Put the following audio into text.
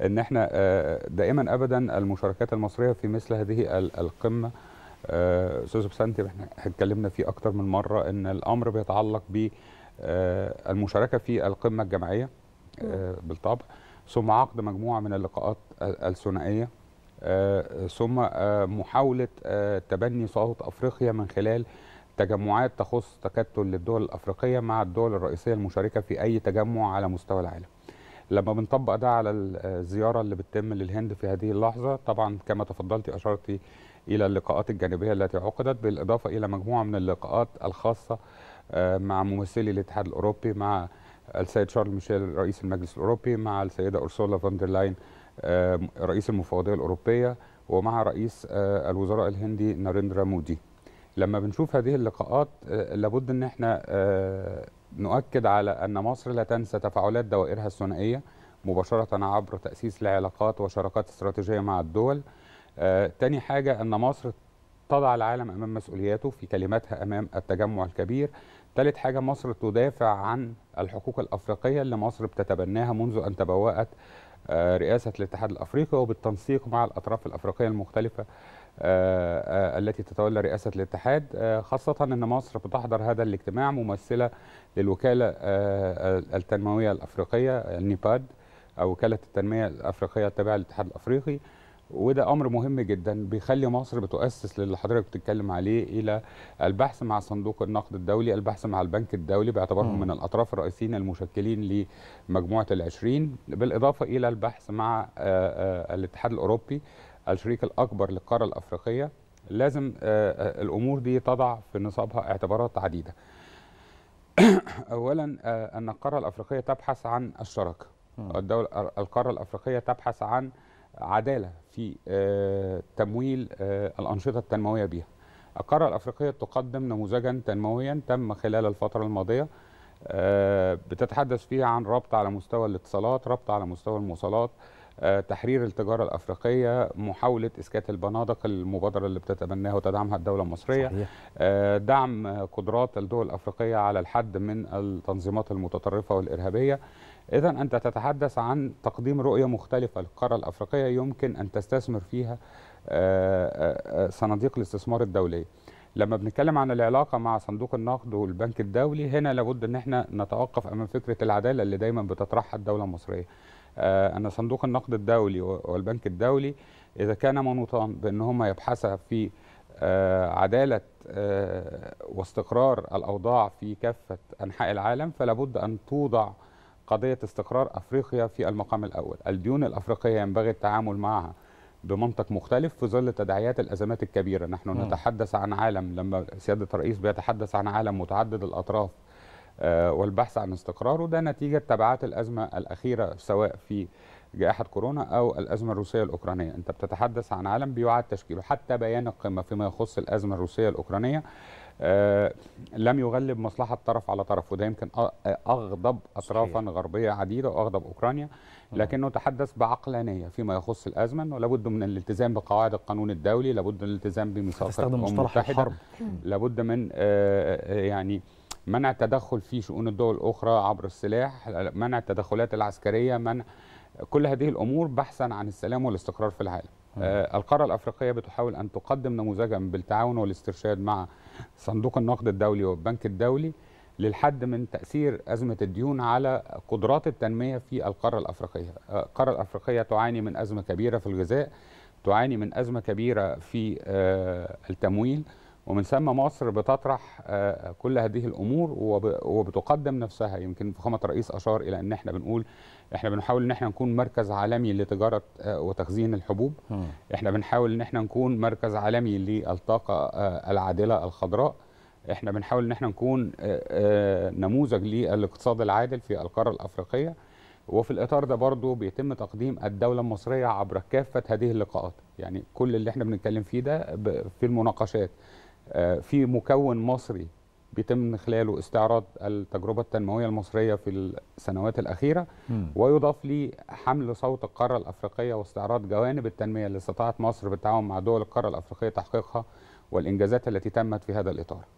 ان احنا آه، دائما ابدا المشاركات المصريه في مثل هذه القمه آه، استاذ بسنتي احنا اتكلمنا فيه اكتر من مره ان الامر بيتعلق بالمشاركه آه، في القمه الجماعيه بالطبع ثم عقد مجموعه من اللقاءات الثنائيه ثم محاوله تبني صوت افريقيا من خلال تجمعات تخص تكتل للدول الافريقيه مع الدول الرئيسيه المشاركه في اي تجمع على مستوى العالم لما بنطبق ده على الزياره اللي بتتم للهند في هذه اللحظه طبعا كما تفضلتي اشرتي الى اللقاءات الجانبيه التي عقدت بالاضافه الى مجموعه من اللقاءات الخاصه آه، مع ممثلي الاتحاد الاوروبي مع السيد شارل ميشيل رئيس المجلس الاوروبي مع السيده ارسولا فاندرلاين آه، رئيس المفوضيه الاوروبيه ومع رئيس آه، الوزراء الهندي ناريندرا مودي لما بنشوف هذه اللقاءات لابد ان احنا نؤكد على أن مصر لا تنسى تفاعلات دوائرها الثنائية مباشرة عبر تأسيس لعلاقات وشراكات استراتيجية مع الدول آه، تاني حاجة أن مصر تضع العالم أمام مسؤولياته في كلماتها أمام التجمع الكبير ثالث حاجة مصر تدافع عن الحقوق الأفريقية اللي مصر بتتبناها منذ أن تبوأت آه، رئاسه الاتحاد الافريقي وبالتنسيق مع الاطراف الافريقيه المختلفه آه، آه، التي تتولى رئاسه الاتحاد خاصه ان مصر بتحضر هذا الاجتماع ممثله للوكاله التنمويه الافريقيه النيباد او وكاله التنميه الافريقيه التابعه للاتحاد الافريقي وده امر مهم جدا بيخلي مصر بتؤسس للي حضرتك بتتكلم عليه الى البحث مع صندوق النقد الدولي، البحث مع البنك الدولي باعتبارهم من الاطراف الرئيسيين المشكلين لمجموعه العشرين، بالاضافه الى البحث مع آه، آه، الاتحاد الاوروبي الشريك الاكبر للقاره الافريقيه، لازم آه، الامور دي تضع في نصابها اعتبارات عديده. اولا ان القاره الافريقيه تبحث عن الشراكه. الدولة القاره الافريقيه تبحث عن عداله في آه، تمويل آه، الانشطه التنمويه بها. القاره الافريقيه تقدم نموذجا تنمويا تم خلال الفتره الماضيه آه، بتتحدث فيها عن ربط على مستوى الاتصالات، ربط على مستوى المواصلات، آه، تحرير التجارة الأفريقية محاولة إسكات البنادق المبادرة اللي بتتبناها وتدعمها الدولة المصرية صحيح. آه، دعم قدرات الدول الأفريقية على الحد من التنظيمات المتطرفة والإرهابية إذا أنت تتحدث عن تقديم رؤية مختلفة للقارة الأفريقية يمكن أن تستثمر فيها آه، صناديق الاستثمار الدولية لما بنتكلم عن العلاقة مع صندوق النقد والبنك الدولي هنا لابد أن احنا نتوقف أمام فكرة العدالة اللي دايما بتطرحها الدولة المصرية آه، أن صندوق النقد الدولي والبنك الدولي إذا كان منوطا بأن هم يبحثا في آه، عدالة آه، واستقرار الأوضاع في كافة أنحاء العالم فلا بد أن توضع قضية استقرار أفريقيا في المقام الأول الديون الأفريقية ينبغي التعامل معها بمنطق مختلف في ظل تداعيات الأزمات الكبيرة نحن م. نعم. نتحدث عن عالم لما سيادة الرئيس بيتحدث عن عالم متعدد الأطراف آه، والبحث عن استقراره ده نتيجة تبعات الأزمة الأخيرة سواء في جائحة كورونا أو الأزمة الروسية الأوكرانية أنت بتتحدث عن عالم بيعاد تشكيله حتى بيان القمة فيما يخص الأزمة الروسية الأوكرانية آه لم يغلب مصلحة طرف على طرف وده يمكن أغضب أطرافا غربية عديدة وأغضب أوكرانيا لكنه تحدث بعقلانية فيما يخص الأزمة أنه لابد من الالتزام بقواعد القانون الدولي لابد من الالتزام بميثاق الأمم المتحدة لابد من آه, آه، يعني منع التدخل في شؤون الدول الأخرى عبر السلاح منع التدخلات العسكرية منع كل هذه الأمور بحثا عن السلام والاستقرار في العالم آه، القارة الأفريقية بتحاول أن تقدم نموذجا بالتعاون والاسترشاد مع صندوق النقد الدولي والبنك الدولي للحد من تأثير أزمة الديون على قدرات التنمية في القارة الأفريقية آه، القارة الأفريقية تعاني من أزمة كبيرة في الغذاء تعاني من أزمة كبيرة في آه، التمويل ومن ثم مصر بتطرح آه، كل هذه الامور وبتقدم نفسها يمكن فخامه الرئيس اشار الى ان احنا بنقول احنا بنحاول ان احنا نكون مركز عالمي لتجاره آه، وتخزين الحبوب احنا بنحاول ان احنا نكون مركز عالمي للطاقه آه، العادله الخضراء احنا بنحاول ان احنا نكون نموذج للاقتصاد العادل في القاره الافريقيه وفي الاطار ده برضه بيتم تقديم الدوله المصريه عبر كافه هذه اللقاءات يعني كل اللي احنا بنتكلم فيه ده في المناقشات آه، في مكون مصري بيتم من خلاله استعراض التجربة التنموية المصرية في السنوات الأخيرة م. ويضاف لي حمل صوت القارة الأفريقية واستعراض جوانب التنمية اللي استطاعت مصر بالتعاون مع دول القارة الأفريقية تحقيقها والإنجازات التي تمت في هذا الإطار